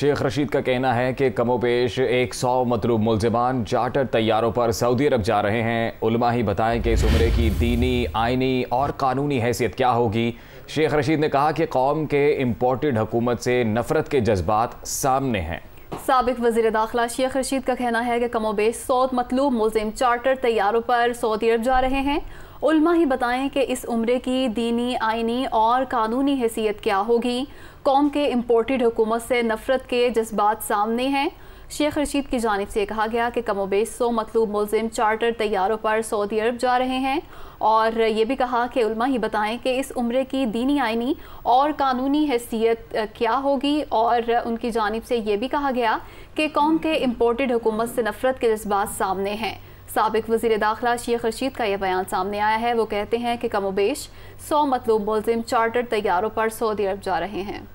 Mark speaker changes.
Speaker 1: शेख रशीद का कहना है कि कमोपेश 100 मतलूब मुलजमान चार्टर तैयारों पर सऊदी अरब जा रहे हैं उलमा ही बताएं कि इस उम्र की दीनी आइनी और कानूनी हैसियत क्या होगी शेख रशीद ने कहा कि कौम के इम्पोर्टेड हुकूमत से नफरत के जज्बात सामने हैं
Speaker 2: सबक वजीर दाखिला शेख रशीद का कहना है कि कमोबेश सौ मतलूब मुलिम चार्टर तैयारों पर सऊदी अरब जा रहे हैं उल्मा ही बताएं कि इस उम्र की दीनी आइनी और कानूनी हैसियत क्या होगी कौम के इम्पोर्टेड हुकूमत से नफरत के जज्बात सामने हैं शेख रशीद की जानब से कहा गया कि कमोबेश सौ मतलूब मुलिम चार्टर तैयारों पर सऊदी अरब जा रहे हैं और ये भी कहा कि उल्मा ही बताएं कि इस उम्र की दीनी आइनी और कानूनी हैसियत क्या होगी और उनकी जानब से ये भी कहा गया कि कौम के इम्पोर्टेड हुकूमत से नफरत के जज्बात सामने हैं सबक वजीर दाखिला शेख रशीद का यह बयान सामने आया है वो कहते हैं कि कमोबेश सौ मतलूब
Speaker 3: मुलिम चार्टर तैयारों पर सऊदी अरब जा रहे हैं